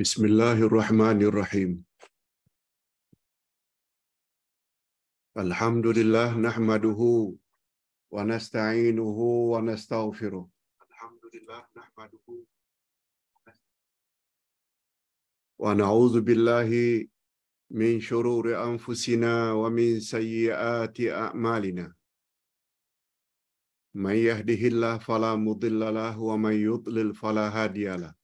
بسم الله الرحمن الرحيم الحمد لله نحمده ونستعينه ونستغفره الحمد لله نحمده ونعوذ بالله من شرور أنفسنا ومن سيئات أعمالنا من يهده الله فلا مضل له ومن يضلل فلا هادي له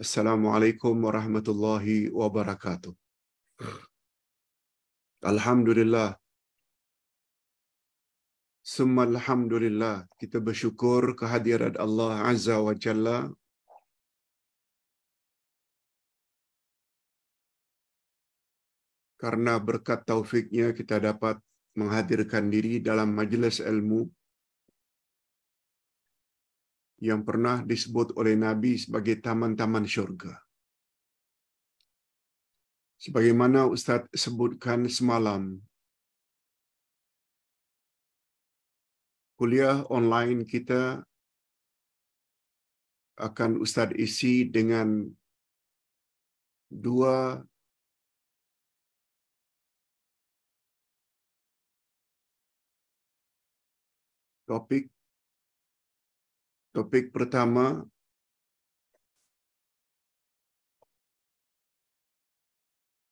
Assalamualaikum warahmatullahi wabarakatuh. Alhamdulillah. Summa alhamdulillah. Kita bersyukur kehadiran Allah Azza wa Jalla karena berkat taufiknya kita dapat menghadirkan diri dalam majelis ilmu yang pernah disebut oleh Nabi sebagai taman-taman syurga. Sebagaimana Ustaz sebutkan semalam, kuliah online kita akan Ustaz isi dengan dua topik Topik pertama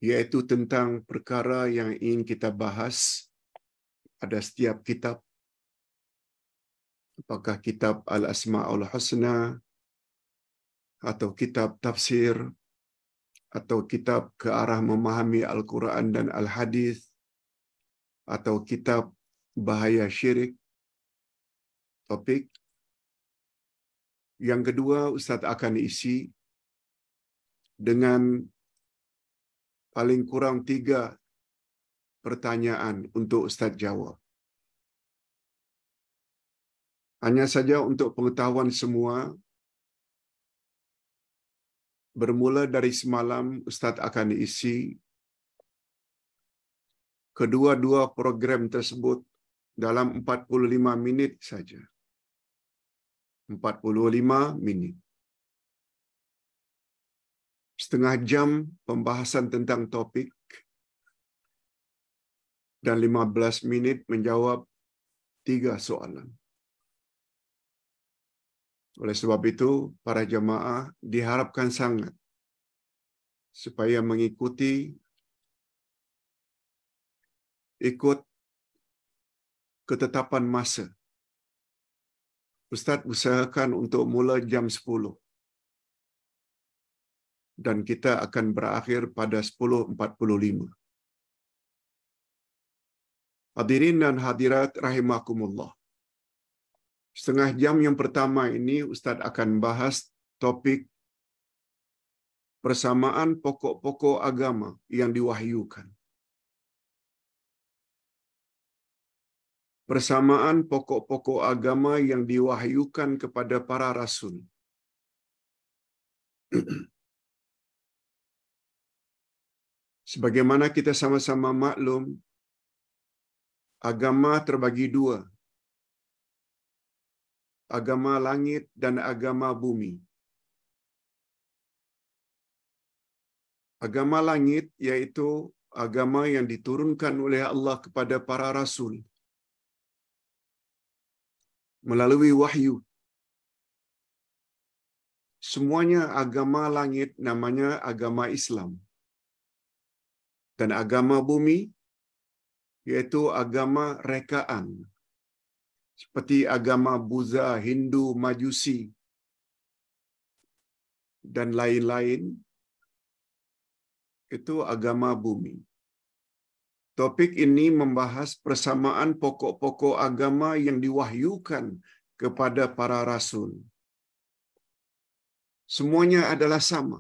yaitu tentang perkara yang ingin kita bahas pada setiap kitab. Apakah kitab Al-Asma'ul Husna, atau kitab tafsir, atau kitab ke arah memahami Al-Quran dan Al-Hadis, atau kitab bahaya syirik, topik yang kedua, Ustadz akan isi dengan paling kurang tiga pertanyaan untuk Ustadz jawab. Hanya saja untuk pengetahuan semua, bermula dari semalam Ustadz akan isi kedua-dua program tersebut dalam 45 menit saja. 45 minit. Setengah jam pembahasan tentang topik dan 15 minit menjawab tiga soalan. Oleh sebab itu, para jemaah diharapkan sangat supaya mengikuti ikut ketetapan masa Ustaz usahakan untuk mula jam 10. Dan kita akan berakhir pada 10.45. Hadirin dan hadirat rahimakumullah. Setengah jam yang pertama ini Ustaz akan bahas topik persamaan pokok-pokok agama yang diwahyukan. persamaan pokok-pokok agama yang diwahyukan kepada para rasul. Sebagaimana kita sama-sama maklum, agama terbagi dua. Agama langit dan agama bumi. Agama langit yaitu agama yang diturunkan oleh Allah kepada para rasul. melalui wahyu. Semuanya agama langit namanya agama Islam. Dan agama bumi yaitu agama rekaan. Seperti agama Buddha, Hindu, Majusi, dan lain-lain, itu agama bumi. Topik ini membahas persamaan pokok-pokok agama yang diwahyukan kepada para rasul. Semuanya adalah sama.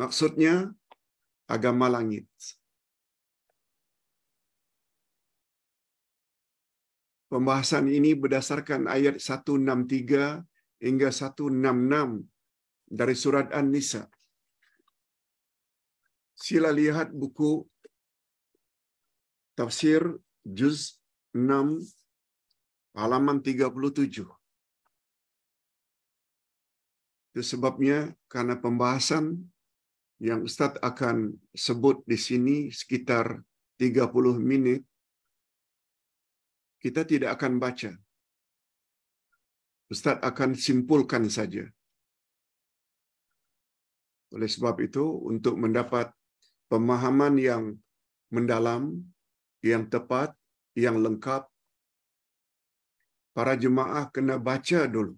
Maksudnya agama langit. Pembahasan ini berdasarkan ayat 163 hingga 166 dari surat An-Nisa. Sila lihat buku Tafsir juz 6 halaman 37. Itu sebabnya karena pembahasan yang Ustadz akan sebut di sini sekitar 30 menit, kita tidak akan baca. Ustadz akan simpulkan saja. Oleh sebab itu, untuk mendapat pemahaman yang mendalam, yang tepat, yang lengkap. Para jemaah kena baca dulu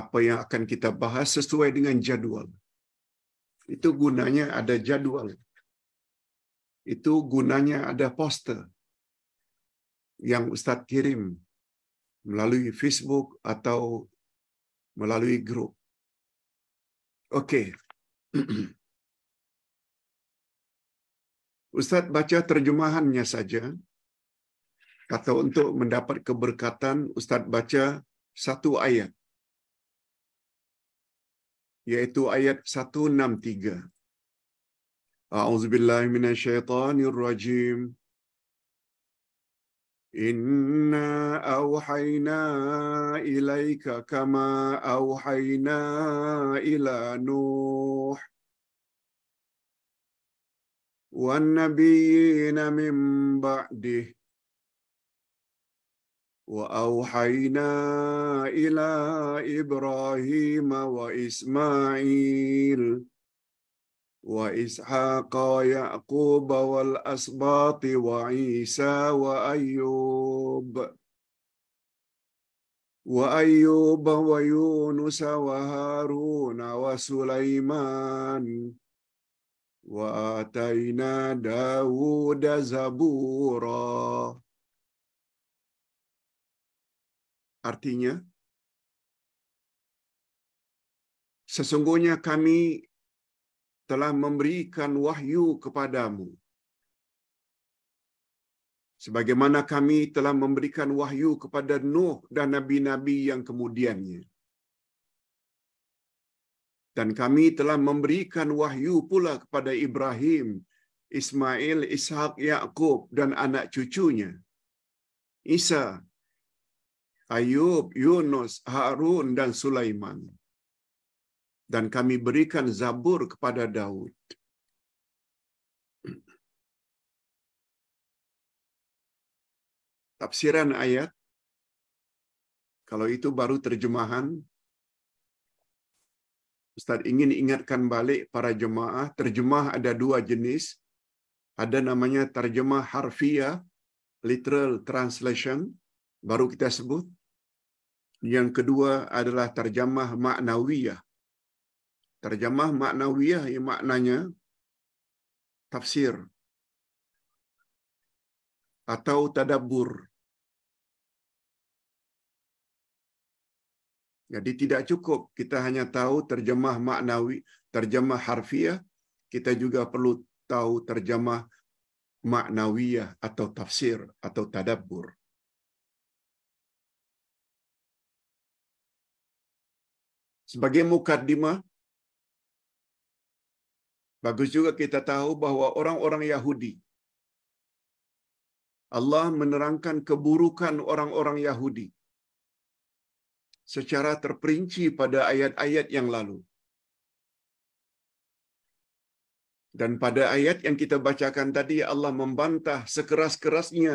apa yang akan kita bahas sesuai dengan jadwal. Itu gunanya ada jadwal. Itu gunanya ada poster yang Ustaz kirim melalui Facebook atau melalui grup. Okey. Ustadz baca terjemahannya saja. Kata untuk mendapat keberkatan, Ustadz baca satu ayat. Yaitu ayat 163. A'udzubillahi minasyaitonirrajim. Inna awhayna ilaika kama awhayna ila Nuh. والنبيين من بعده واوحينا الى ابراهيم واسماعيل واسحاق ويعقوب والاسباط وعيسى وايوب وايوب ويونس وهارون وسليمان وآتينا داود زبورا Artinya, sesungguhnya kami telah memberikan wahyu kepadamu. Sebagaimana kami telah memberikan wahyu kepada Nuh dan nabi-nabi yang kemudiannya. Dan kami telah memberikan wahyu pula kepada Ibrahim, Ismail, Ishak, Yakub dan anak cucunya. Isa, Ayub, Yunus, Harun dan Sulaiman. Dan kami berikan Zabur kepada Daud. Tafsiran ayat kalau itu baru terjemahan, Ustaz ingin ingatkan balik para jemaah, terjemah ada dua jenis. Ada namanya terjemah harfiah, literal translation, baru kita sebut. Yang kedua adalah terjemah maknawiyah. Terjemah maknawiyah yang maknanya tafsir atau tadabbur. Jadi tidak cukup kita hanya tahu terjemah maknawi, terjemah harfiah, kita juga perlu tahu terjemah maknawiyah atau tafsir atau tadabbur. Sebagai mukaddimah, bagus juga kita tahu bahwa orang-orang Yahudi, Allah menerangkan keburukan orang-orang Yahudi – secara terperinci pada ayat-ayat yang lalu. Dan pada ayat yang kita bacakan tadi Allah membantah sekeras-kerasnya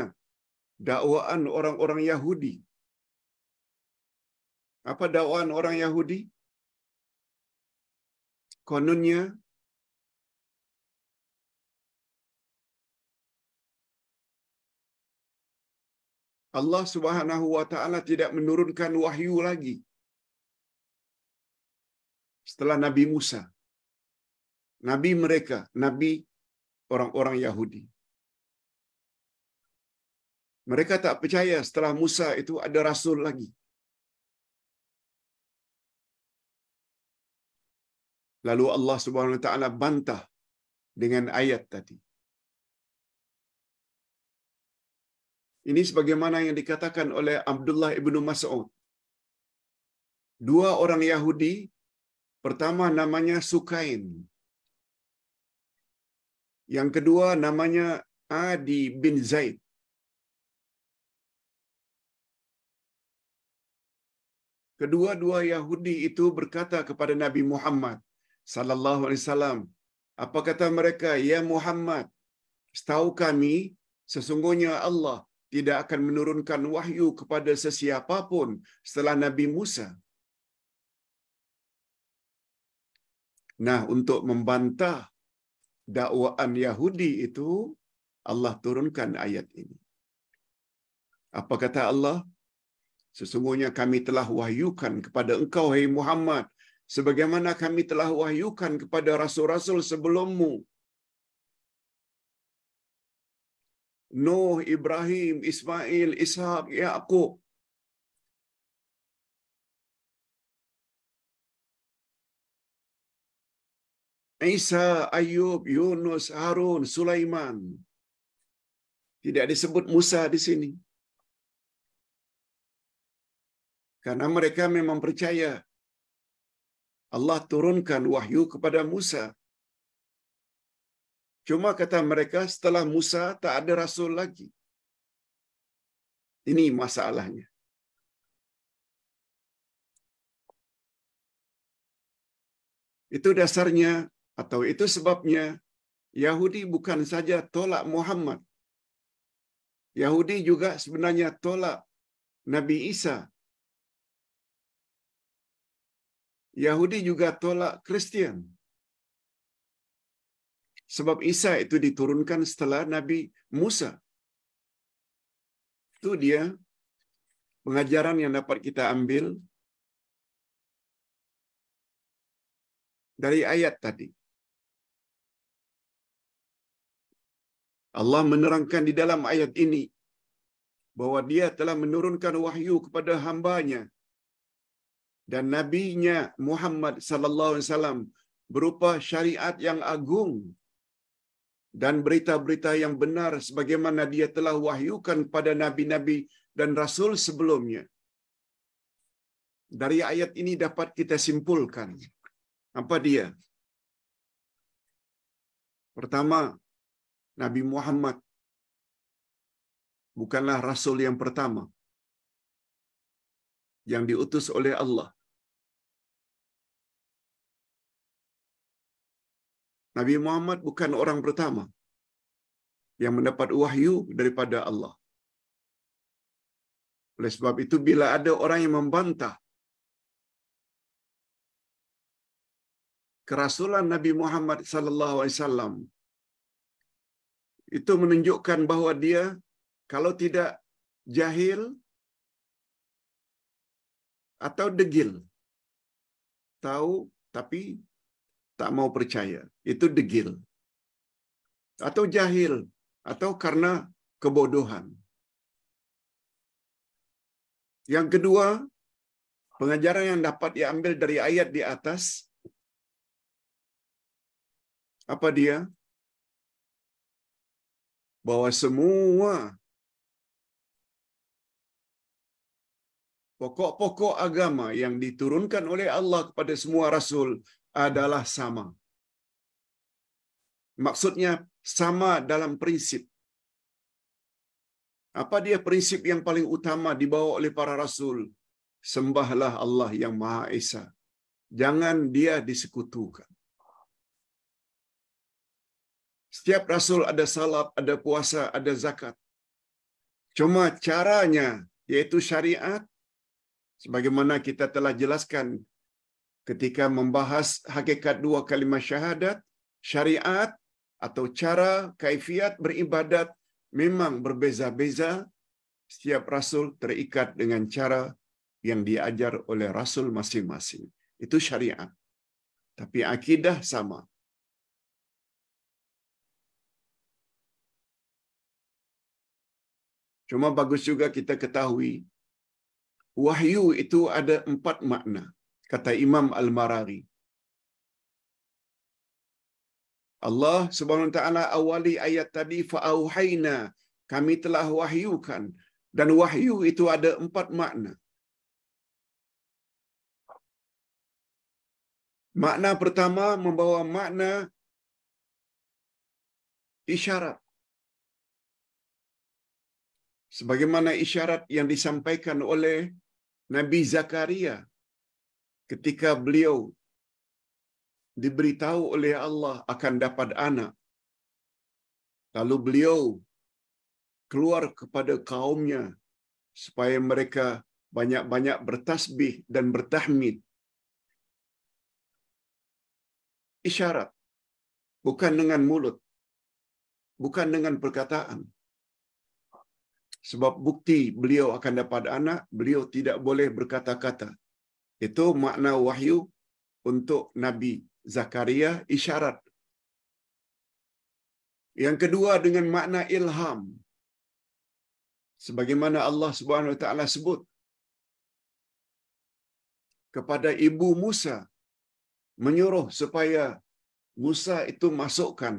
dakwaan orang-orang Yahudi. Apa dakwaan orang Yahudi? konunnya Allah Subhanahu wa taala tidak menurunkan wahyu lagi setelah Nabi Musa. Nabi mereka, nabi orang-orang Yahudi. Mereka tak percaya setelah Musa itu ada rasul lagi. Lalu Allah Subhanahu wa taala bantah dengan ayat tadi. Ini sebagaimana yang dikatakan oleh Abdullah ibnu Mas'ud. Dua orang Yahudi, pertama namanya Sukain. Yang kedua namanya Adi bin Zaid. Kedua-dua Yahudi itu berkata kepada Nabi Muhammad sallallahu alaihi wasallam, "Apa kata mereka, ya Muhammad? Setahu kami sesungguhnya Allah tidak akan menurunkan wahyu kepada sesiapa pun setelah Nabi Musa. Nah, untuk membantah dakwaan Yahudi itu, Allah turunkan ayat ini. Apa kata Allah? Sesungguhnya kami telah wahyukan kepada engkau, hai Muhammad, sebagaimana kami telah wahyukan kepada rasul-rasul sebelummu. Nuh, Ibrahim, Ismail, Ishak, Yakub. Isa, Ayub, Yunus, Harun, Sulaiman. Tidak disebut Musa di sini. Karena mereka memang percaya Allah turunkan wahyu kepada Musa Cuma kata mereka setelah Musa tak ada rasul lagi. Ini masalahnya. Itu dasarnya atau itu sebabnya Yahudi bukan saja tolak Muhammad. Yahudi juga sebenarnya tolak Nabi Isa. Yahudi juga tolak Kristen. Sebab Isa itu diturunkan setelah Nabi Musa. Itu dia pengajaran yang dapat kita ambil dari ayat tadi. Allah menerangkan di dalam ayat ini bahwa dia telah menurunkan wahyu kepada hambanya dan nabinya Muhammad sallallahu alaihi wasallam berupa syariat yang agung dan berita-berita yang benar sebagaimana dia telah wahyukan pada nabi-nabi dan rasul sebelumnya. Dari ayat ini dapat kita simpulkan apa dia? Pertama, Nabi Muhammad bukanlah rasul yang pertama yang diutus oleh Allah. Nabi Muhammad bukan orang pertama yang mendapat wahyu daripada Allah. Oleh sebab itu bila ada orang yang membantah kerasulan Nabi Muhammad sallallahu alaihi wasallam itu menunjukkan bahawa dia kalau tidak jahil atau degil tahu tapi tak mau percaya. Itu degil. Atau jahil. Atau karena kebodohan. Yang kedua, pengajaran yang dapat diambil dari ayat di atas, apa dia? Bahwa semua pokok-pokok agama yang diturunkan oleh Allah kepada semua rasul adalah sama. Maksudnya sama dalam prinsip. Apa dia prinsip yang paling utama dibawa oleh para rasul? Sembahlah Allah yang Maha Esa. Jangan dia disekutukan. Setiap rasul ada salat, ada puasa, ada zakat. Cuma caranya yaitu syariat sebagaimana kita telah jelaskan ketika membahas hakikat dua kalimat syahadat, syariat atau cara kaifiat beribadat memang berbeza-beza. Setiap rasul terikat dengan cara yang diajar oleh rasul masing-masing. Itu syariat. Tapi akidah sama. Cuma bagus juga kita ketahui wahyu itu ada empat makna. kata Imam Al-Marari. Allah Subhanahu wa taala awali ayat tadi fa auhayna kami telah wahyukan dan wahyu itu ada empat makna. Makna pertama membawa makna isyarat. Sebagaimana isyarat yang disampaikan oleh Nabi Zakaria ketika beliau diberitahu oleh Allah akan dapat anak. Lalu beliau keluar kepada kaumnya supaya mereka banyak-banyak bertasbih dan bertahmid. Isyarat bukan dengan mulut, bukan dengan perkataan. Sebab bukti beliau akan dapat anak, beliau tidak boleh berkata-kata. Itu makna wahyu untuk Nabi Zakaria isyarat. Yang kedua dengan makna ilham. Sebagaimana Allah Subhanahu wa taala sebut kepada ibu Musa menyuruh supaya Musa itu masukkan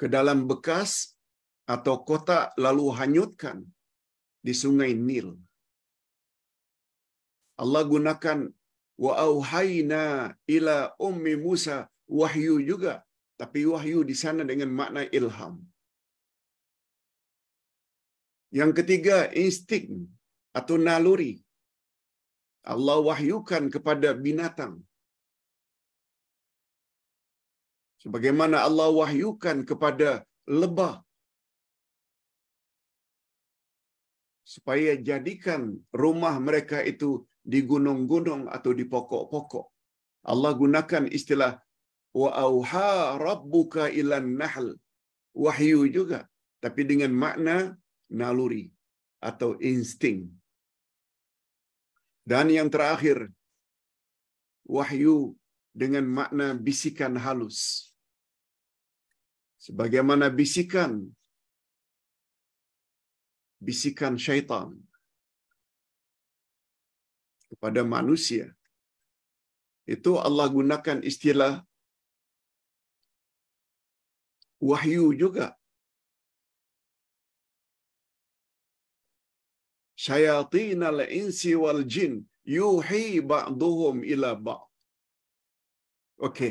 ke dalam bekas atau kotak lalu hanyutkan di sungai Nil. Allah gunakan wa auhayna ila ummi Musa wahyu juga, tapi wahyu di sana dengan makna ilham. Yang ketiga, insting atau naluri. Allah wahyukan kepada binatang. Sebagaimana Allah wahyukan kepada lebah. Supaya jadikan rumah mereka itu di gunung-gunung atau di pokok-pokok. Allah gunakan istilah wa auha rabbuka ilan nahl. Wahyu juga, tapi dengan makna naluri atau insting. Dan yang terakhir, wahyu dengan makna bisikan halus. Sebagaimana bisikan bisikan syaitan kepada manusia. Itu Allah gunakan istilah wahyu juga. al insi wal jin yuhi ba'duhum ila ba'd. oke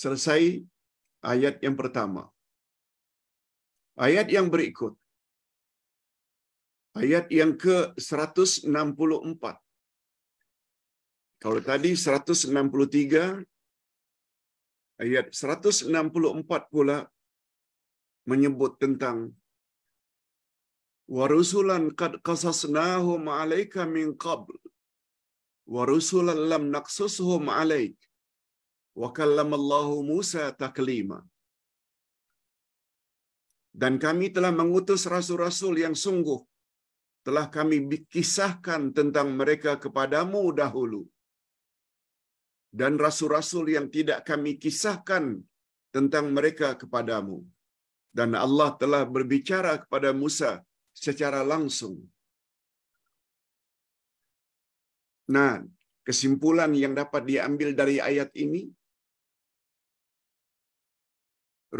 Selesai ayat yang pertama. Ayat yang berikut. Ayat yang ke-164. Kalau tadi 163, ayat 164 pula menyebut tentang warusulan kad qasasnahum 'alaika min qabl warusulan lam naqsushum 'alaik wa kallamallahu Musa taklima dan kami telah mengutus rasul-rasul yang sungguh telah kami kisahkan tentang mereka kepadamu dahulu. Dan rasul-rasul yang tidak kami kisahkan tentang mereka kepadamu. Dan Allah telah berbicara kepada Musa secara langsung. Nah, kesimpulan yang dapat diambil dari ayat ini,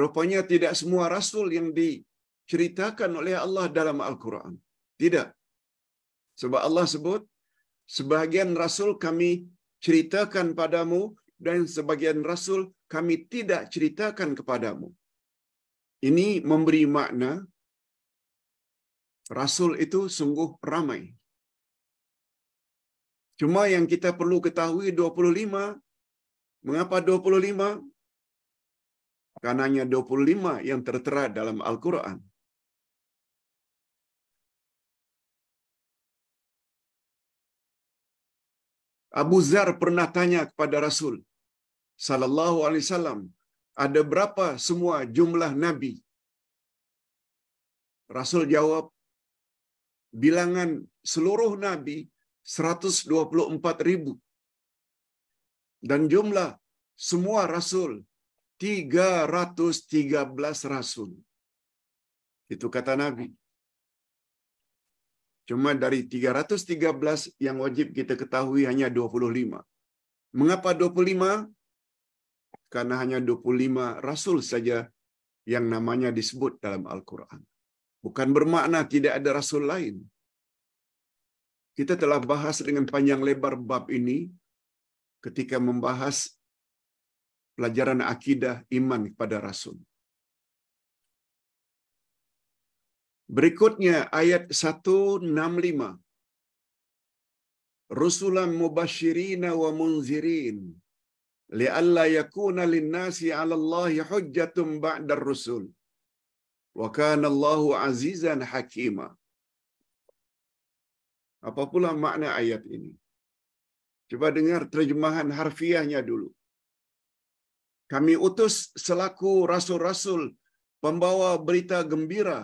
rupanya tidak semua rasul yang diceritakan oleh Allah dalam Al-Quran. Tidak. Sebab Allah sebut, sebagian rasul kami ceritakan padamu dan sebagian rasul kami tidak ceritakan kepadamu. Ini memberi makna rasul itu sungguh ramai. Cuma yang kita perlu ketahui 25 mengapa 25? hanya 25 yang tertera dalam Al-Quran. Abu Zar pernah tanya kepada Rasul sallallahu alaihi wasallam, ada berapa semua jumlah nabi? Rasul jawab, bilangan seluruh nabi 124 ribu. Dan jumlah semua rasul 313 rasul. Itu kata Nabi. Cuma dari 313 yang wajib kita ketahui hanya 25. Mengapa 25? Karena hanya 25 rasul saja yang namanya disebut dalam Al-Quran. Bukan bermakna tidak ada rasul lain. Kita telah bahas dengan panjang lebar bab ini ketika membahas pelajaran akidah iman kepada rasul. Berikutnya ayat 165. Rusulan mubashirina wa munzirin li'alla yakuna lin-nasi 'ala Allahi hujjatun ba'da rusul Wa kana Allahu azizan hakima. Apa pula makna ayat ini? Coba dengar terjemahan harfiahnya dulu. Kami utus selaku rasul-rasul pembawa berita gembira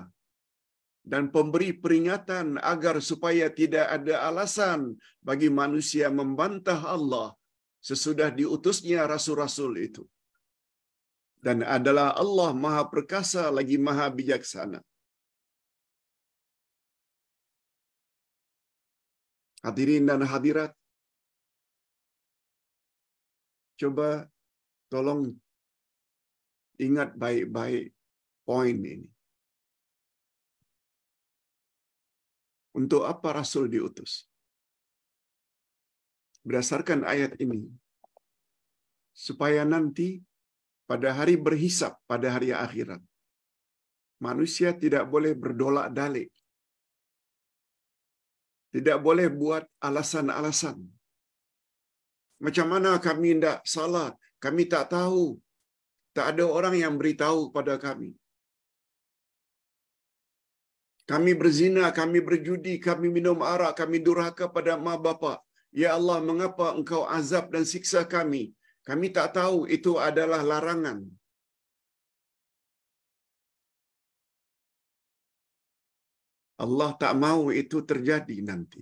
dan pemberi peringatan agar supaya tidak ada alasan bagi manusia membantah Allah sesudah diutusnya rasul-rasul itu. Dan adalah Allah Maha Perkasa lagi Maha Bijaksana. Hadirin dan hadirat, coba tolong ingat baik-baik poin ini. Untuk apa Rasul diutus? Berdasarkan ayat ini, supaya nanti pada hari berhisap, pada hari akhirat, manusia tidak boleh berdolak-dalik. Tidak boleh buat alasan-alasan. Macam mana kami tidak salah, kami tak tahu. Tak ada orang yang beritahu kepada kami. Kami berzina, kami berjudi, kami minum arak, kami durhaka pada mak bapak. Ya Allah, mengapa engkau azab dan siksa kami? Kami tak tahu itu adalah larangan. Allah tak mau itu terjadi nanti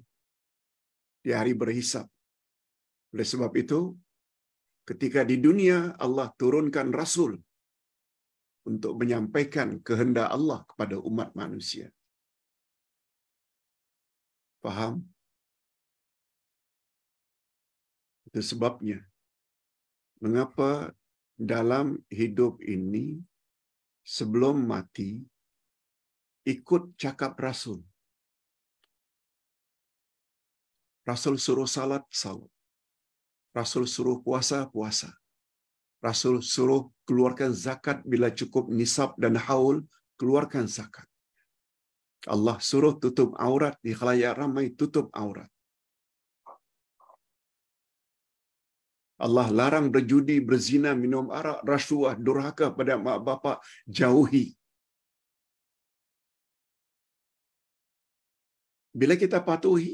di hari berhisap. Oleh sebab itu, ketika di dunia Allah turunkan rasul untuk menyampaikan kehendak Allah kepada umat manusia. Paham? Itu sebabnya. Mengapa dalam hidup ini sebelum mati ikut cakap Rasul. Rasul suruh salat, salat. Rasul suruh puasa, puasa. Rasul suruh keluarkan zakat bila cukup nisab dan haul, keluarkan zakat. Allah suruh tutup aurat di khalayak ramai tutup aurat. Allah larang berjudi, berzina, minum arak, rasuah, durhaka pada mak bapak, jauhi. Bila kita patuhi,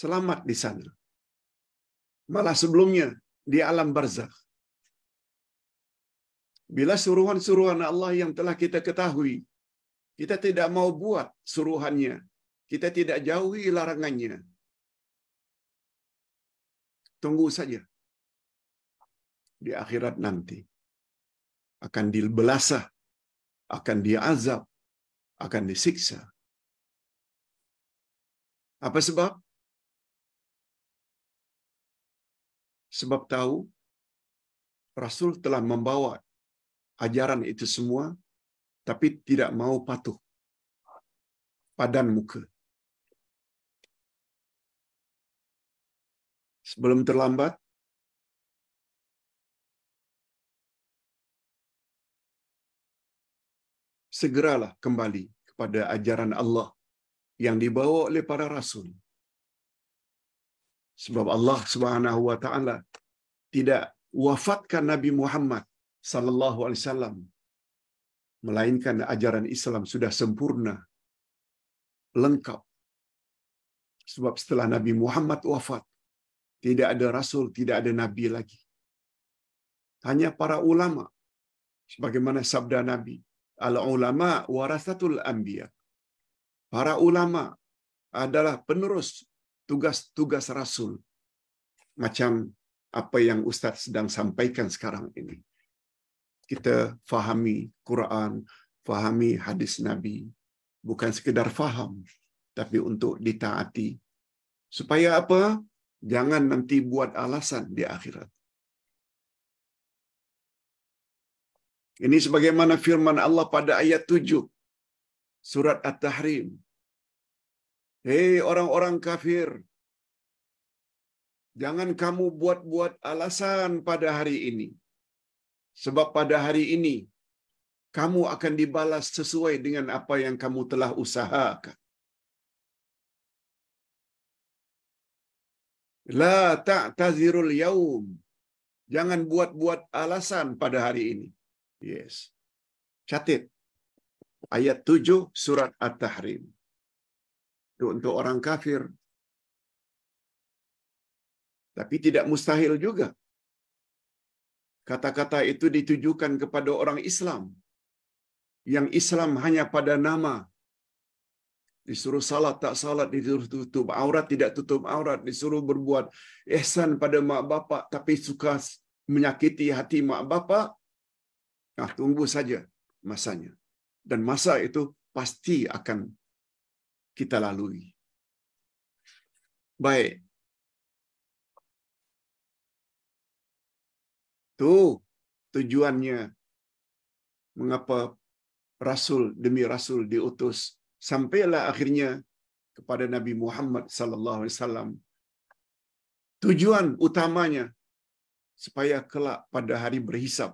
selamat di sana. Malah sebelumnya di alam barzakh. Bila suruhan-suruhan Allah yang telah kita ketahui kita tidak mau buat suruhannya. Kita tidak jauhi larangannya. Tunggu saja. Di akhirat nanti. Akan dibelasah. Akan diazab. Akan disiksa. Apa sebab? Sebab tahu Rasul telah membawa ajaran itu semua tapi tidak mau patuh. Padan muka. Sebelum terlambat, segeralah kembali kepada ajaran Allah yang dibawa oleh para rasul. Sebab Allah Subhanahu wa taala tidak wafatkan Nabi Muhammad sallallahu alaihi wasallam melainkan ajaran Islam sudah sempurna, lengkap. Sebab setelah Nabi Muhammad wafat, tidak ada rasul, tidak ada nabi lagi. Hanya para ulama. Sebagaimana sabda Nabi, al-ulama warasatul anbiya. Para ulama adalah penerus tugas-tugas rasul. Macam apa yang Ustadz sedang sampaikan sekarang ini kita fahami Quran, fahami hadis Nabi. Bukan sekedar faham, tapi untuk ditaati. Supaya apa? Jangan nanti buat alasan di akhirat. Ini sebagaimana firman Allah pada ayat 7 surat At-Tahrim. Hei orang-orang kafir, jangan kamu buat-buat alasan pada hari ini. Sebab pada hari ini, kamu akan dibalas sesuai dengan apa yang kamu telah usahakan. La ta'tazirul yaum. Jangan buat-buat alasan pada hari ini. Yes. Catat. Ayat 7 surat At-Tahrim. Itu untuk orang kafir. Tapi tidak mustahil juga kata-kata itu ditujukan kepada orang Islam yang Islam hanya pada nama disuruh salat tak salat disuruh tutup aurat tidak tutup aurat disuruh berbuat ihsan pada mak bapak tapi suka menyakiti hati mak bapak nah tunggu saja masanya dan masa itu pasti akan kita lalui baik itu tujuannya mengapa rasul demi rasul diutus sampailah akhirnya kepada Nabi Muhammad sallallahu alaihi wasallam. Tujuan utamanya supaya kelak pada hari berhisab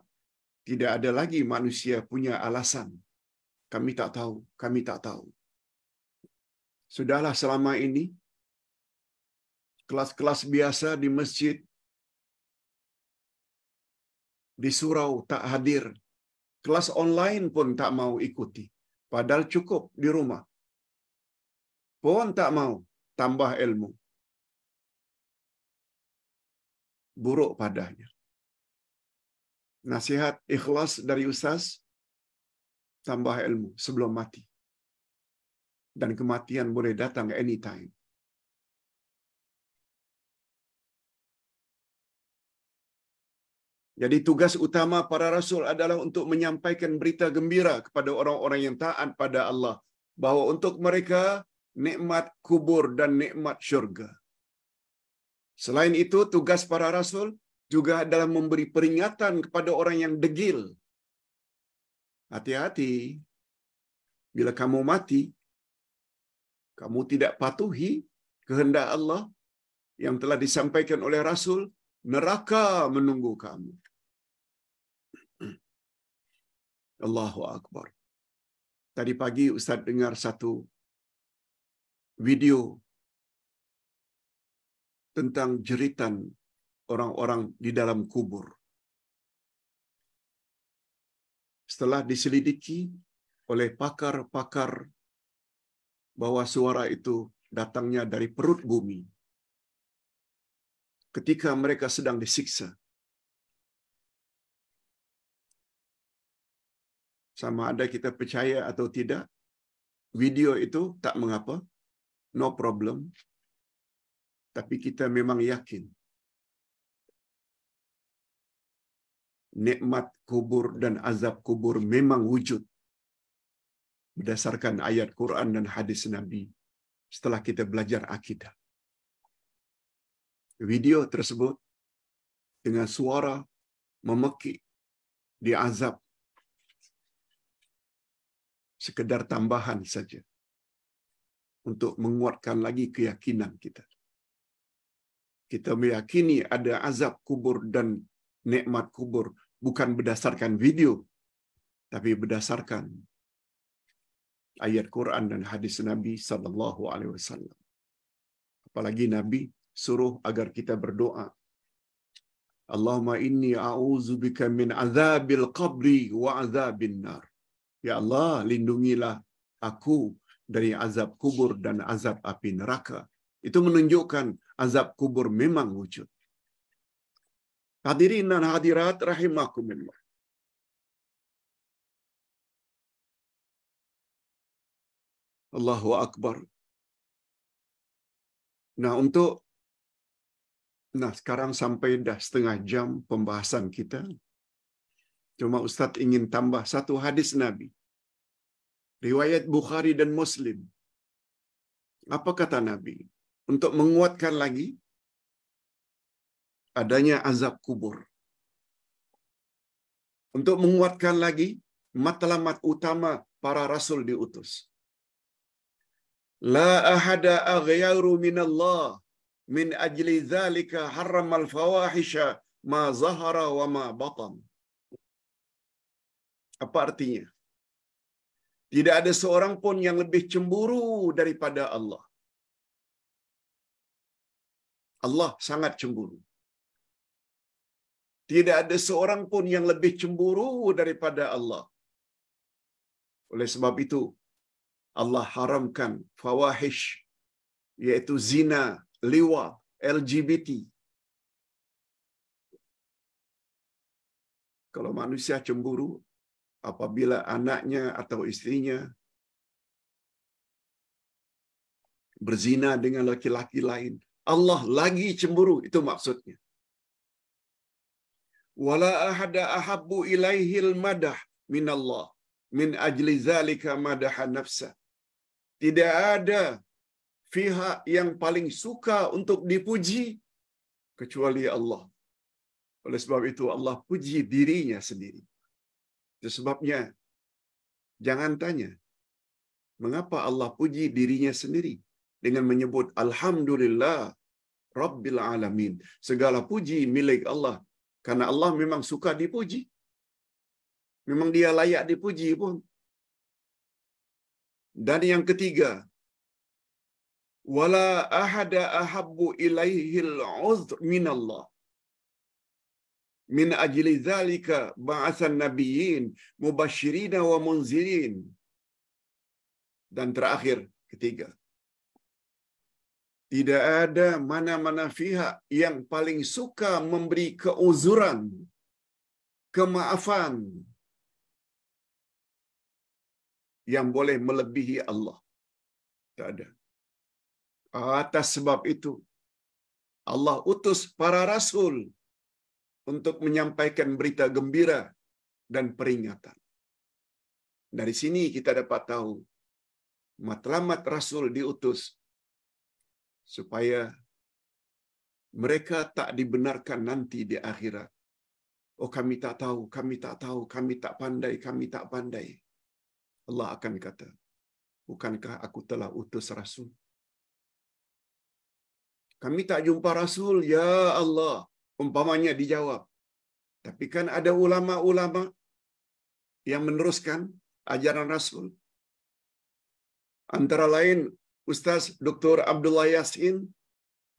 tidak ada lagi manusia punya alasan. Kami tak tahu, kami tak tahu. Sudahlah selama ini kelas-kelas biasa di masjid di surau tak hadir. Kelas online pun tak mau ikuti. Padahal cukup di rumah. Pun tak mau tambah ilmu. Buruk padanya. Nasihat ikhlas dari Ustaz, tambah ilmu sebelum mati. Dan kematian boleh datang anytime. Jadi tugas utama para rasul adalah untuk menyampaikan berita gembira kepada orang-orang yang taat pada Allah bahwa untuk mereka nikmat kubur dan nikmat syurga. Selain itu, tugas para rasul juga adalah memberi peringatan kepada orang yang degil. Hati-hati. Bila kamu mati, kamu tidak patuhi kehendak Allah yang telah disampaikan oleh rasul, neraka menunggu kamu. Allahu Akbar. Tadi pagi Ustaz dengar satu video tentang jeritan orang-orang di dalam kubur. Setelah diselidiki oleh pakar-pakar bahwa suara itu datangnya dari perut bumi ketika mereka sedang disiksa sama ada kita percaya atau tidak video itu tak mengapa no problem tapi kita memang yakin nikmat kubur dan azab kubur memang wujud berdasarkan ayat Quran dan hadis Nabi setelah kita belajar akidah video tersebut dengan suara memekik di azab sekedar tambahan saja untuk menguatkan lagi keyakinan kita. Kita meyakini ada azab kubur dan nikmat kubur bukan berdasarkan video tapi berdasarkan ayat Quran dan hadis Nabi sallallahu alaihi wasallam. Apalagi Nabi suruh agar kita berdoa. Allahumma inni a'udzubika min azabil qabri wa azabin nar. Ya Allah, lindungilah aku dari azab kubur dan azab api neraka. Itu menunjukkan azab kubur memang wujud. Hadirin dan hadirat rahimakumullah. Allahu Akbar. Nah untuk Nah sekarang sampai dah setengah jam pembahasan kita Cuma Ustadz ingin tambah satu hadis Nabi. Riwayat Bukhari dan Muslim. Apa kata Nabi? Untuk menguatkan lagi adanya azab kubur. Untuk menguatkan lagi matlamat utama para rasul diutus. La ahada aghyaru Allah min ajli zalika al fawahisha ma zahara wa ma batan. apa artinya? Tidak ada seorang pun yang lebih cemburu daripada Allah. Allah sangat cemburu. Tidak ada seorang pun yang lebih cemburu daripada Allah. Oleh sebab itu, Allah haramkan fawahish, iaitu zina, liwa, LGBT. Kalau manusia cemburu, apabila anaknya atau istrinya berzina dengan laki-laki lain. Allah lagi cemburu, itu maksudnya. Wala ahada ahabbu ilaihil madah minallah min ajli zalika madaha nafsa. Tidak ada pihak yang paling suka untuk dipuji kecuali Allah. Oleh sebab itu Allah puji dirinya sendiri. Itu sebabnya jangan tanya mengapa Allah puji dirinya sendiri dengan menyebut alhamdulillah rabbil alamin. Segala puji milik Allah karena Allah memang suka dipuji. Memang dia layak dipuji pun. Dan yang ketiga, wala ahada ahabbu ilaihil uzr minallah min ajli zalika ba'asan nabiyyin mubashirina wa munzirin. Dan terakhir, ketiga. Tidak ada mana-mana pihak yang paling suka memberi keuzuran, kemaafan yang boleh melebihi Allah. tidak ada. Atas sebab itu Allah utus para rasul untuk menyampaikan berita gembira dan peringatan. Dari sini kita dapat tahu matlamat Rasul diutus supaya mereka tak dibenarkan nanti di akhirat. Oh kami tak tahu, kami tak tahu, kami tak pandai, kami tak pandai. Allah akan kata, bukankah aku telah utus Rasul? Kami tak jumpa Rasul, ya Allah umpamanya dijawab. Tapi kan ada ulama-ulama yang meneruskan ajaran Rasul. Antara lain Ustaz Dr. Abdullah Yasin,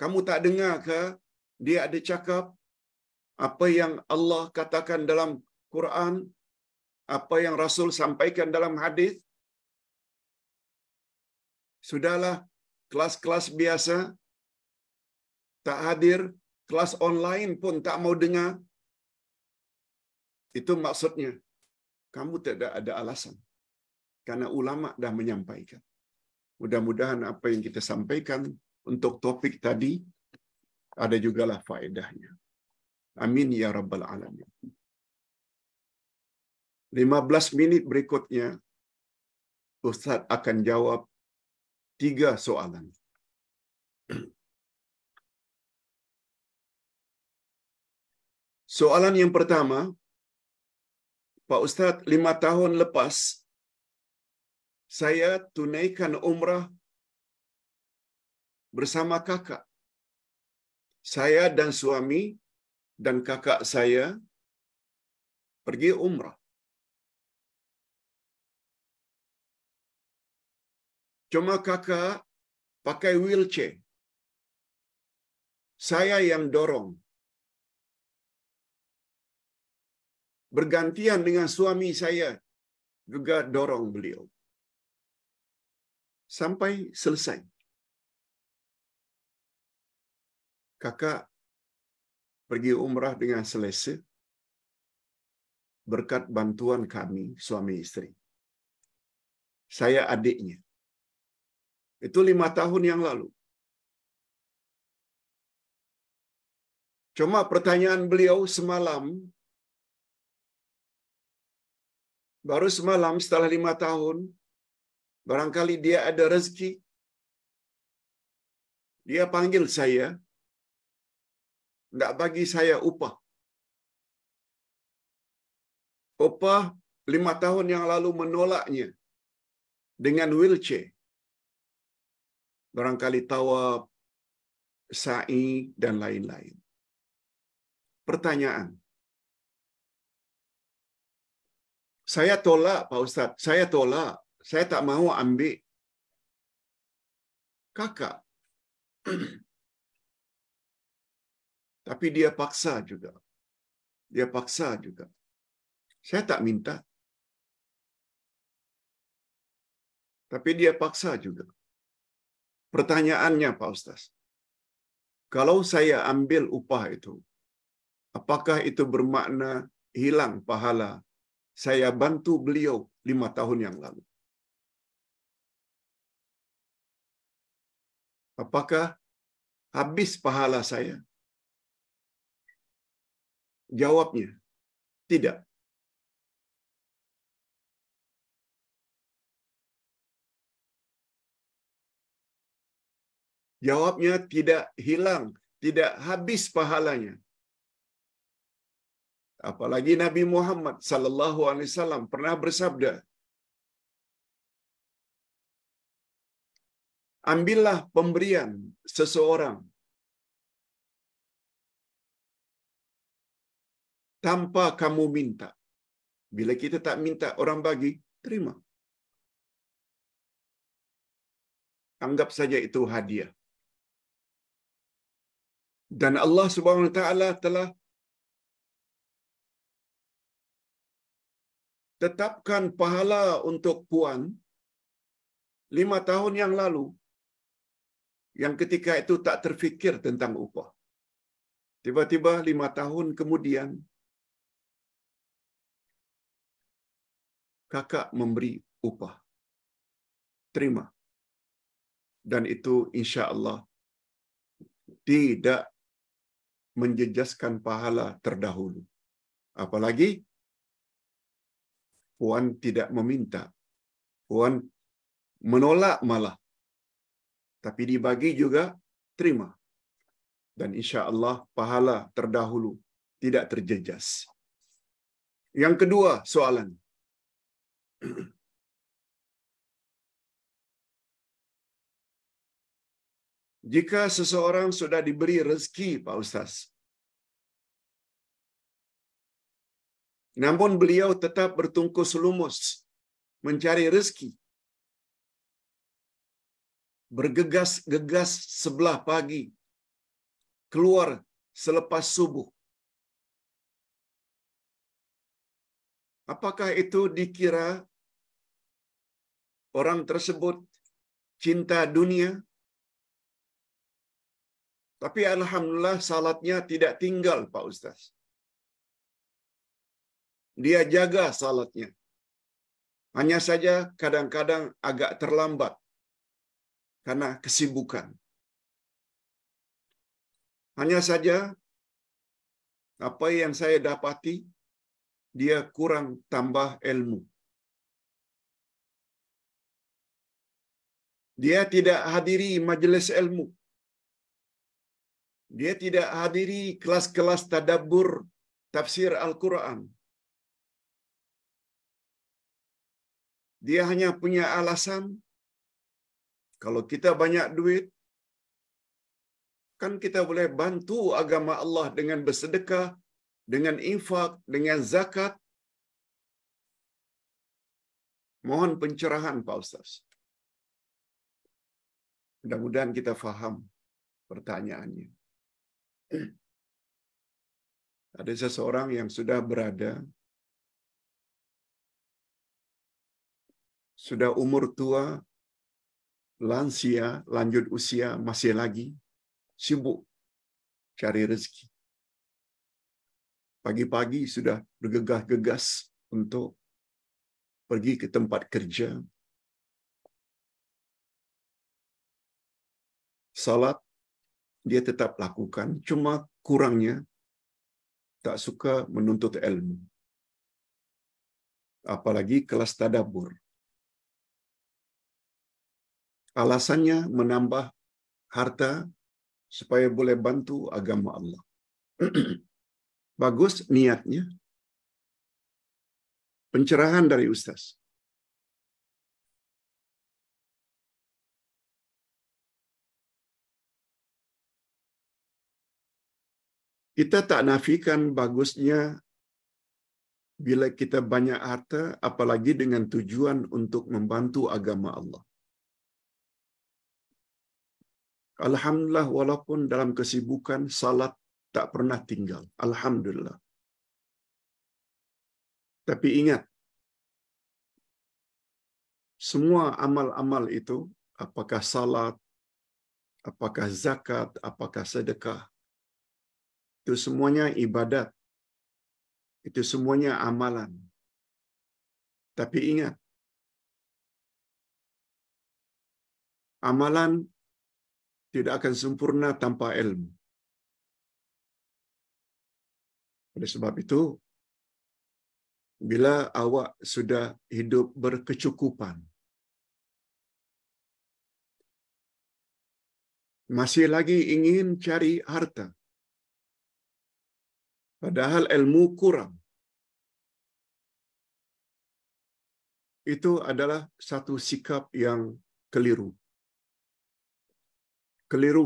kamu tak dengar ke dia ada cakap apa yang Allah katakan dalam Quran, apa yang Rasul sampaikan dalam hadis? Sudahlah kelas-kelas biasa tak hadir kelas online pun tak mau dengar. Itu maksudnya. Kamu tidak ada alasan. Karena ulama dah menyampaikan. Mudah-mudahan apa yang kita sampaikan untuk topik tadi ada juga lah faedahnya. Amin ya rabbal alamin. 15 minit berikutnya Ustaz akan jawab tiga soalan. Soalan yang pertama, Pak Ustadz, lima tahun lepas, saya tunaikan umrah bersama kakak. Saya dan suami dan kakak saya pergi umrah. Cuma kakak pakai wheelchair. Saya yang dorong. bergantian dengan suami saya juga dorong beliau. Sampai selesai. Kakak pergi umrah dengan selesai berkat bantuan kami suami istri. Saya adiknya. Itu lima tahun yang lalu. Cuma pertanyaan beliau semalam Baru semalam setelah lima tahun, barangkali dia ada rezeki. Dia panggil saya, tidak bagi saya upah. Upah lima tahun yang lalu menolaknya dengan wheelchair. Barangkali tawab, sa'i, dan lain-lain. Pertanyaan, Saya tolak Pak Ustaz, saya tolak. Saya tak mau ambil. Kakak. Tapi dia paksa juga. Dia paksa juga. Saya tak minta. Tapi dia paksa juga. Pertanyaannya Pak Ustaz, kalau saya ambil upah itu, apakah itu bermakna hilang pahala saya bantu beliau lima tahun yang lalu. Apakah habis pahala saya? Jawabnya, tidak. Jawabnya tidak hilang, tidak habis pahalanya. Apalagi Nabi Muhammad sallallahu alaihi wasallam pernah bersabda, Ambillah pemberian seseorang tanpa kamu minta. Bila kita tak minta orang bagi, terima. Anggap saja itu hadiah. Dan Allah Subhanahu wa taala telah tetapkan pahala untuk Puan lima tahun yang lalu yang ketika itu tak terfikir tentang upah. Tiba-tiba lima tahun kemudian kakak memberi upah. Terima. Dan itu insya Allah tidak menjejaskan pahala terdahulu. Apalagi Puan tidak meminta. Puan menolak malah. Tapi dibagi juga terima. Dan insya Allah pahala terdahulu tidak terjejas. Yang kedua soalan. Jika seseorang sudah diberi rezeki, Pak Ustaz, Namun beliau tetap bertungkus lumus mencari rezeki. Bergegas-gegas sebelah pagi keluar selepas subuh. Apakah itu dikira orang tersebut cinta dunia? Tapi alhamdulillah salatnya tidak tinggal Pak Ustaz dia jaga salatnya. Hanya saja kadang-kadang agak terlambat karena kesibukan. Hanya saja apa yang saya dapati dia kurang tambah ilmu. Dia tidak hadiri majelis ilmu. Dia tidak hadiri kelas-kelas tadabbur tafsir Al-Quran. Dia hanya punya alasan kalau kita banyak duit kan kita boleh bantu agama Allah dengan bersedekah, dengan infak, dengan zakat. Mohon pencerahan Pak Ustaz. Mudah-mudahan kita faham pertanyaannya. Ada seseorang yang sudah berada sudah umur tua, lansia, lanjut usia, masih lagi sibuk cari rezeki. Pagi-pagi sudah bergegah-gegas untuk pergi ke tempat kerja. Salat dia tetap lakukan, cuma kurangnya tak suka menuntut ilmu. Apalagi kelas tadabur Alasannya menambah harta supaya boleh bantu agama Allah. Bagus niatnya. Pencerahan dari Ustaz. Kita tak nafikan bagusnya bila kita banyak harta, apalagi dengan tujuan untuk membantu agama Allah. Alhamdulillah walaupun dalam kesibukan salat tak pernah tinggal. Alhamdulillah. Tapi ingat, semua amal-amal itu, apakah salat, apakah zakat, apakah sedekah, itu semuanya ibadat. Itu semuanya amalan. Tapi ingat, amalan tidak akan sempurna tanpa ilmu. Oleh sebab itu, bila awak sudah hidup berkecukupan, masih lagi ingin cari harta, padahal ilmu kurang, itu adalah satu sikap yang keliru. keliru.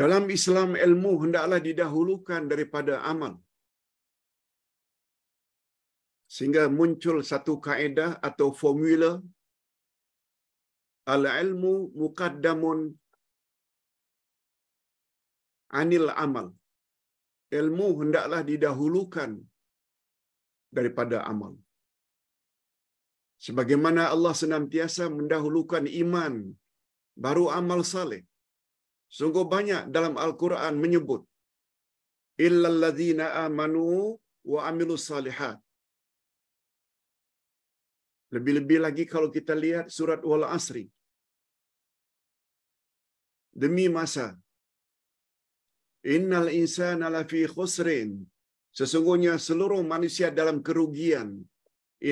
Dalam Islam, ilmu hendaklah didahulukan daripada amal. Sehingga muncul satu kaedah atau formula al-ilmu muqaddamun anil amal. Ilmu hendaklah didahulukan daripada amal. Sebagaimana Allah senantiasa mendahulukan iman, baru amal saleh. Sungguh banyak dalam Al-Quran menyebut, Illalladzina amanu wa amilu salihat. Lebih-lebih lagi kalau kita lihat surat wal asri. Demi masa. Innal insana lafi khusrin. Sesungguhnya seluruh manusia dalam kerugian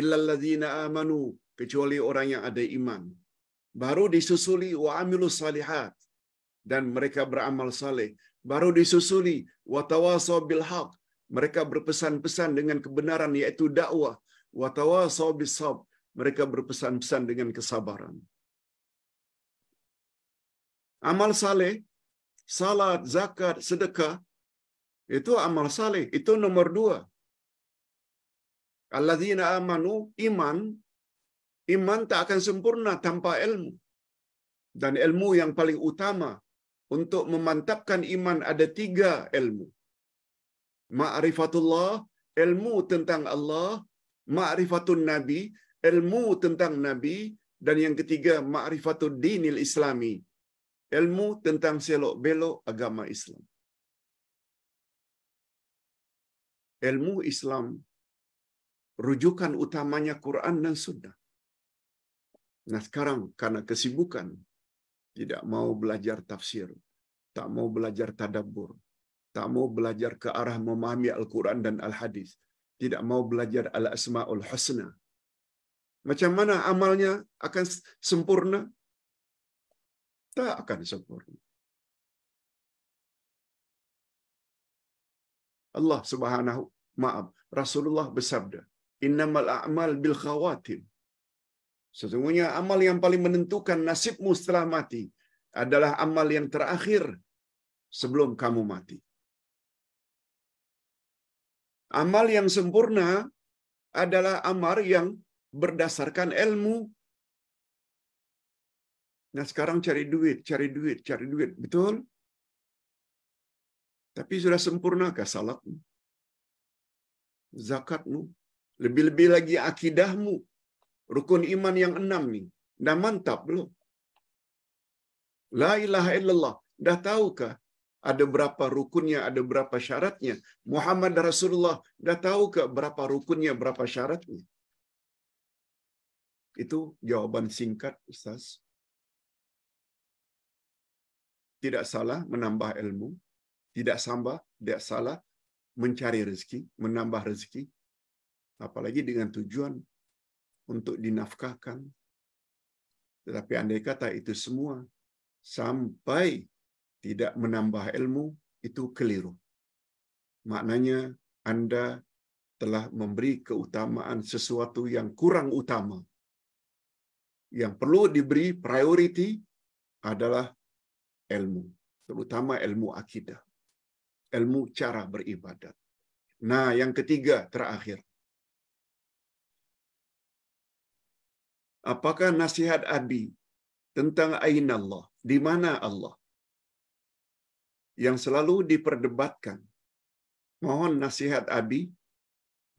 illallazina amanu kecuali orang yang ada iman. Baru disusuli wa amilus salihat dan mereka beramal saleh. Baru disusuli wa tawasaw bil haq. Mereka berpesan-pesan dengan kebenaran yaitu dakwah. Wa tawasaw bis Mereka berpesan-pesan dengan kesabaran. Amal saleh, salat, zakat, sedekah, itu amal saleh. Itu nomor dua Alladzina amanu iman iman tak akan sempurna tanpa ilmu. Dan ilmu yang paling utama untuk memantapkan iman ada tiga ilmu. Ma'rifatullah, ilmu tentang Allah, ma'rifatun nabi, ilmu tentang nabi, dan yang ketiga ma'rifatud dinil islami, ilmu tentang selok belok agama Islam. Ilmu Islam rujukan utamanya Quran dan Sunnah. Nah sekarang karena kesibukan, tidak mau belajar tafsir, tak mau belajar tadabbur, tak mau belajar ke arah memahami Al-Quran dan Al-Hadis, tidak mau belajar Al-Asma'ul Husna. Macam mana amalnya akan sempurna? Tak akan sempurna. Allah subhanahu, maaf, Rasulullah bersabda, innamal a'mal bil khawatim. Sesungguhnya amal yang paling menentukan nasibmu setelah mati adalah amal yang terakhir sebelum kamu mati. Amal yang sempurna adalah amal yang berdasarkan ilmu. Nah sekarang cari duit, cari duit, cari duit. Betul? Tapi sudah sempurnakah salatmu? Zakatmu? Lebih-lebih lagi akidahmu. Rukun iman yang enam nih. Dah mantap belum? La ilaha illallah. Dah tahukah ada berapa rukunnya, ada berapa syaratnya? Muhammad Rasulullah dah tahukah berapa rukunnya, berapa syaratnya? Itu jawaban singkat, Ustaz. Tidak salah menambah ilmu, tidak sambah, tidak salah mencari rezeki, menambah rezeki, apalagi dengan tujuan untuk dinafkahkan. Tetapi andai kata itu semua sampai tidak menambah ilmu, itu keliru. Maknanya Anda telah memberi keutamaan sesuatu yang kurang utama. Yang perlu diberi priority adalah ilmu, terutama ilmu akidah, ilmu cara beribadat. Nah, yang ketiga terakhir, Apakah nasihat Abi tentang ain Allah? Di mana Allah? Yang selalu diperdebatkan. Mohon nasihat Abi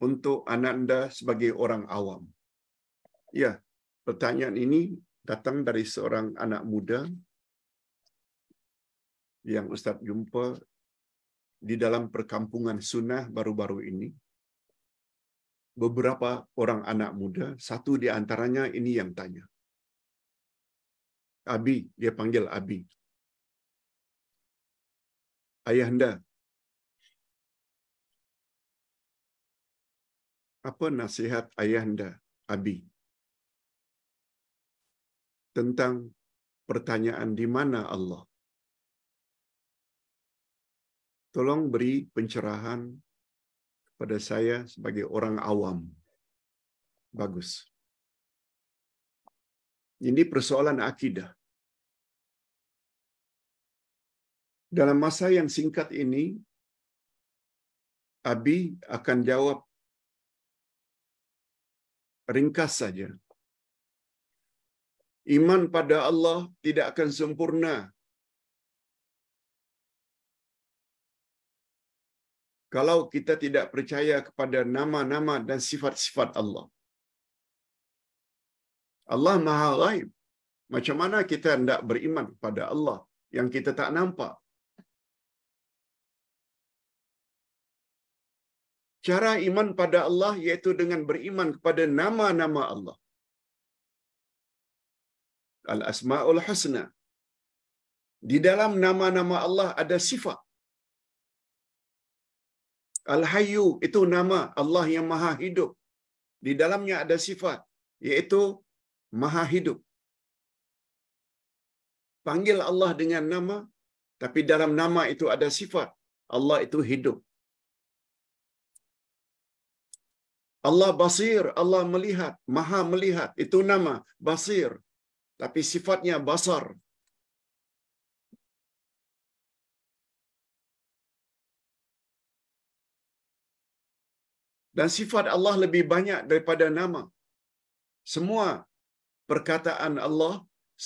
untuk ananda sebagai orang awam. Ya, pertanyaan ini datang dari seorang anak muda yang Ustadz jumpa di dalam perkampungan sunnah baru-baru ini beberapa orang anak muda, satu di antaranya ini yang tanya. Abi, dia panggil Abi. Ayahanda, apa nasihat ayahanda Abi tentang pertanyaan di mana Allah? Tolong beri pencerahan pada saya sebagai orang awam. Bagus. Ini persoalan akidah. Dalam masa yang singkat ini, Abi akan jawab ringkas saja. Iman pada Allah tidak akan sempurna kalau kita tidak percaya kepada nama-nama dan sifat-sifat Allah. Allah Maha Ghaib. Macam mana kita hendak beriman pada Allah yang kita tak nampak? Cara iman pada Allah iaitu dengan beriman kepada nama-nama Allah. Al-Asma'ul Husna. Di dalam nama-nama Allah ada sifat. Al-Hayyu itu nama Allah yang maha hidup. Di dalamnya ada sifat, yaitu maha hidup. Panggil Allah dengan nama, tapi dalam nama itu ada sifat. Allah itu hidup. Allah basir, Allah melihat, maha melihat. Itu nama, basir. Tapi sifatnya basar, dan sifat Allah lebih banyak daripada nama. Semua perkataan Allah,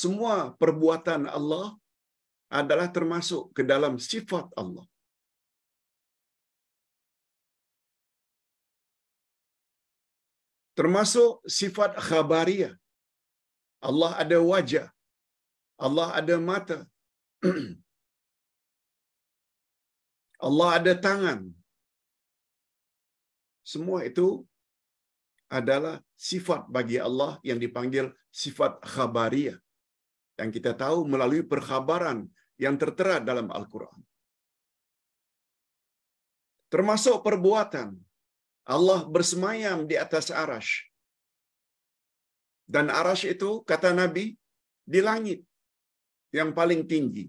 semua perbuatan Allah adalah termasuk ke dalam sifat Allah. Termasuk sifat khabariyah. Allah ada wajah. Allah ada mata. Allah ada tangan. semua itu adalah sifat bagi Allah yang dipanggil sifat khabariyah. Yang kita tahu melalui perkhabaran yang tertera dalam Al-Quran. Termasuk perbuatan. Allah bersemayam di atas arash. Dan arash itu, kata Nabi, di langit yang paling tinggi.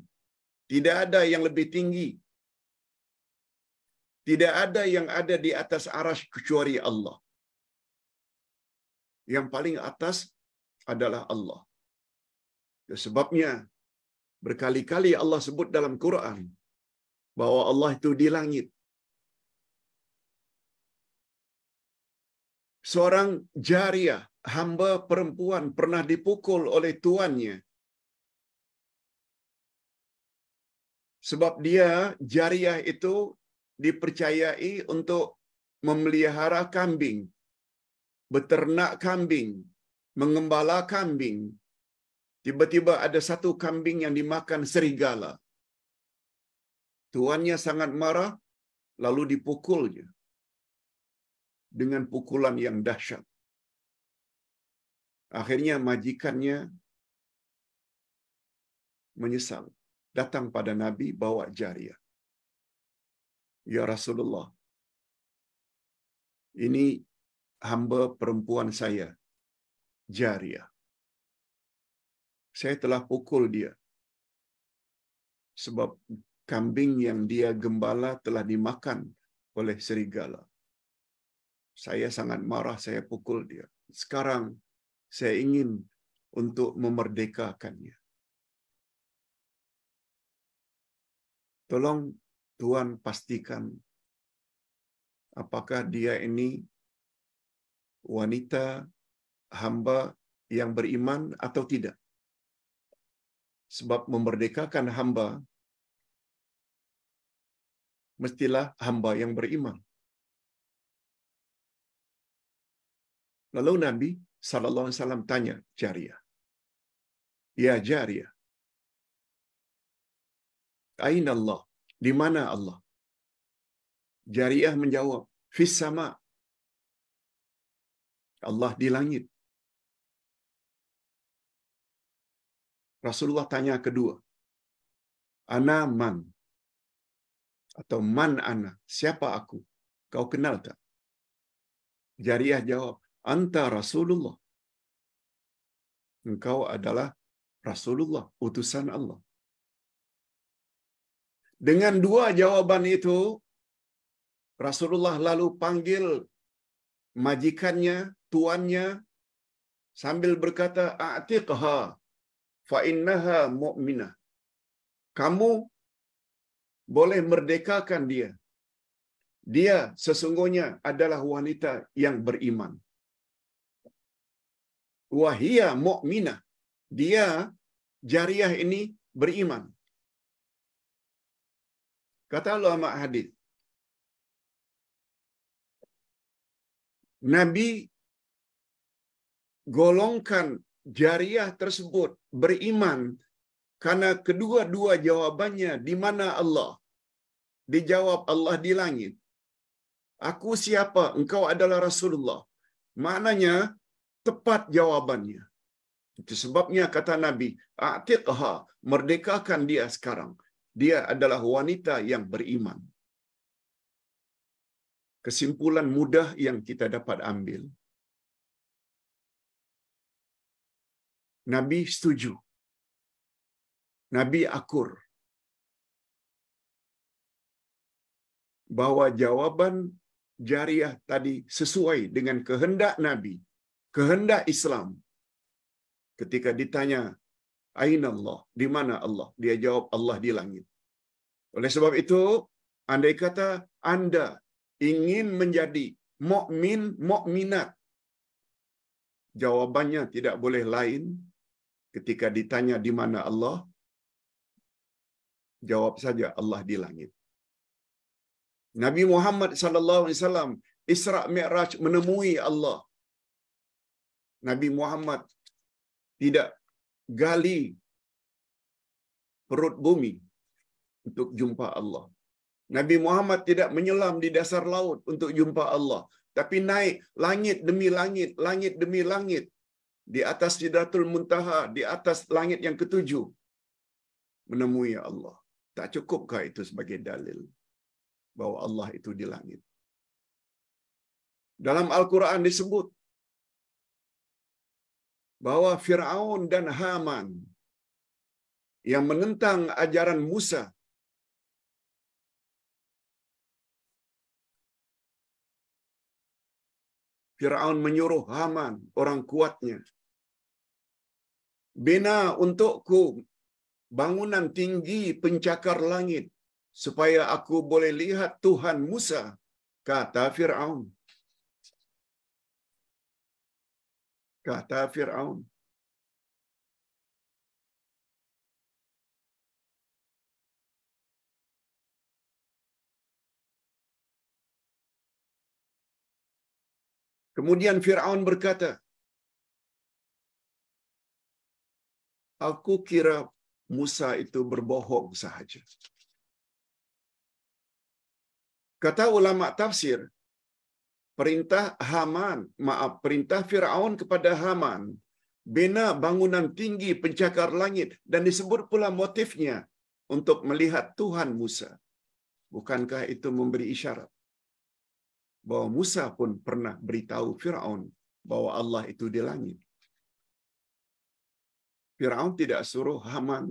Tidak ada yang lebih tinggi tidak ada yang ada di atas aras kecuali Allah. Yang paling atas adalah Allah. Ya, sebabnya berkali-kali Allah sebut dalam Quran bahwa Allah itu di langit. Seorang jariah, hamba perempuan pernah dipukul oleh tuannya sebab dia jariah itu dipercayai untuk memelihara kambing, beternak kambing, mengembala kambing. Tiba-tiba ada satu kambing yang dimakan serigala. Tuannya sangat marah, lalu dipukulnya dengan pukulan yang dahsyat. Akhirnya majikannya menyesal, datang pada Nabi bawa jariah. Ya Rasulullah, ini hamba perempuan saya, Jariah. Saya telah pukul dia. Sebab kambing yang dia gembala telah dimakan oleh serigala. Saya sangat marah, saya pukul dia. Sekarang saya ingin untuk memerdekakannya. Tolong Tuhan pastikan apakah dia ini wanita hamba yang beriman atau tidak. Sebab memerdekakan hamba mestilah hamba yang beriman. Lalu Nabi saw tanya Jariah. Ya Jariah. Aina Allah? Di mana Allah? Jariah menjawab, fis sama. Allah di langit. Rasulullah tanya kedua. Ana man? Atau man ana? Siapa aku? Kau kenal tak? Jariah jawab, Anta Rasulullah. Engkau adalah Rasulullah, utusan Allah. Dengan dua jawaban itu, Rasulullah lalu panggil majikannya, tuannya, sambil berkata, A'tiqha, fa'innaha mu'minah. Kamu boleh merdekakan dia. Dia sesungguhnya adalah wanita yang beriman. Wahia mu'mina Dia jariah ini beriman. Kata ulama hadis. Nabi golongkan jariah tersebut beriman karena kedua-dua jawabannya di mana Allah. Dijawab Allah di langit. Aku siapa? Engkau adalah Rasulullah. Maknanya tepat jawabannya. Itu sebabnya kata Nabi, "Atiqha, merdekakan dia sekarang." Dia adalah wanita yang beriman. Kesimpulan mudah yang kita dapat ambil. Nabi setuju. Nabi akur. Bahwa jawaban jariah tadi sesuai dengan kehendak Nabi, kehendak Islam. Ketika ditanya Aina Allah? Di mana Allah? Dia jawab Allah di langit. Oleh sebab itu, andai kata Anda ingin menjadi mukmin mukminat, jawabannya tidak boleh lain ketika ditanya di mana Allah, jawab saja Allah di langit. Nabi Muhammad sallallahu alaihi wasallam Isra Mi'raj menemui Allah. Nabi Muhammad tidak gali perut bumi untuk jumpa Allah. Nabi Muhammad tidak menyelam di dasar laut untuk jumpa Allah, tapi naik langit demi langit, langit demi langit di atas Sidratul Muntaha, di atas langit yang ketujuh menemui Allah. Tak cukupkah itu sebagai dalil bahwa Allah itu di langit? Dalam Al-Quran disebut bahwa Firaun dan Haman yang menentang ajaran Musa Firaun menyuruh Haman, orang kuatnya, bina untukku bangunan tinggi pencakar langit supaya aku boleh lihat Tuhan Musa, kata Firaun. kata Fir'aun. Kemudian Fir'aun berkata, Aku kira Musa itu berbohong sahaja. Kata ulama tafsir, perintah Haman, maaf, perintah Firaun kepada Haman, bina bangunan tinggi pencakar langit dan disebut pula motifnya untuk melihat Tuhan Musa. Bukankah itu memberi isyarat bahwa Musa pun pernah beritahu Firaun bahwa Allah itu di langit. Firaun tidak suruh Haman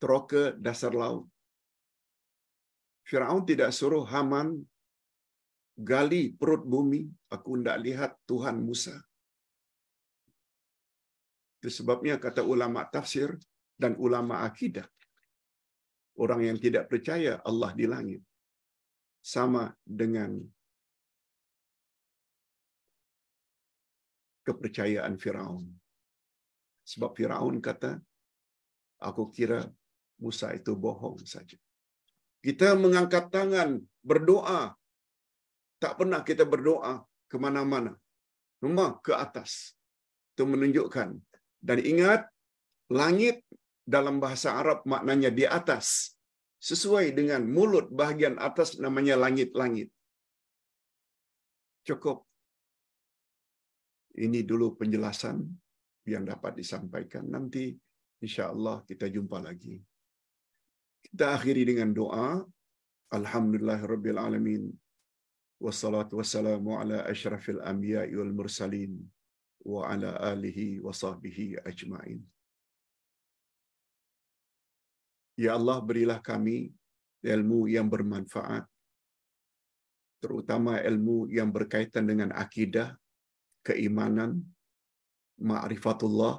teroka dasar laut. Firaun tidak suruh Haman gali perut bumi, aku tidak lihat Tuhan Musa. Itu sebabnya kata ulama tafsir dan ulama akidah, orang yang tidak percaya Allah di langit, sama dengan kepercayaan Firaun. Sebab Firaun kata, aku kira Musa itu bohong saja. Kita mengangkat tangan, berdoa, Tak pernah kita berdoa ke mana-mana. Rumah ke atas. Itu menunjukkan. Dan ingat, langit dalam bahasa Arab maknanya di atas. Sesuai dengan mulut bahagian atas namanya langit-langit. Cukup. Ini dulu penjelasan yang dapat disampaikan. Nanti insya Allah kita jumpa lagi. Kita akhiri dengan doa. Alhamdulillah Rabbil alamin wassalatu wassalamu ala asyrafil anbiya wal mursalin wa ala alihi wa sahbihi ajmain. Ya Allah, berilah kami ilmu yang bermanfaat, terutama ilmu yang berkaitan dengan akidah, keimanan, ma'rifatullah,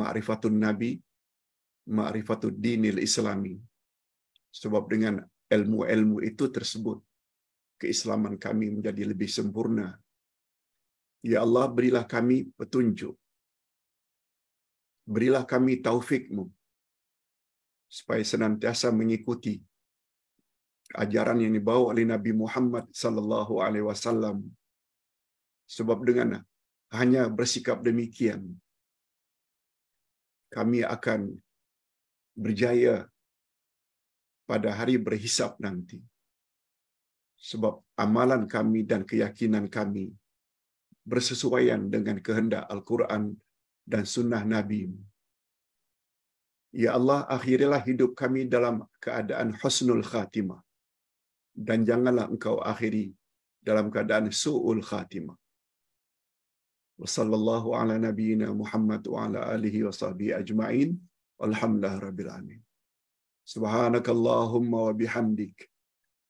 ma'rifatun nabi, ma'rifatud dinil islami. Sebab dengan ilmu-ilmu itu tersebut, keislaman kami menjadi lebih sempurna. Ya Allah, berilah kami petunjuk. Berilah kami taufikmu. Supaya senantiasa mengikuti ajaran yang dibawa oleh Nabi Muhammad sallallahu alaihi wasallam. Sebab dengan hanya bersikap demikian, kami akan berjaya pada hari berhisap nanti. sebab amalan kami dan keyakinan kami bersesuaian dengan kehendak Al-Quran dan sunnah Nabi. Ya Allah, akhirilah hidup kami dalam keadaan husnul khatimah. Dan janganlah engkau akhiri dalam keadaan su'ul khatimah. Wa sallallahu ala nabiyina Muhammad wa ala alihi wa sahbihi ajma'in. Alhamdulillah rabbil alamin. Subhanakallahumma wa bihamdika.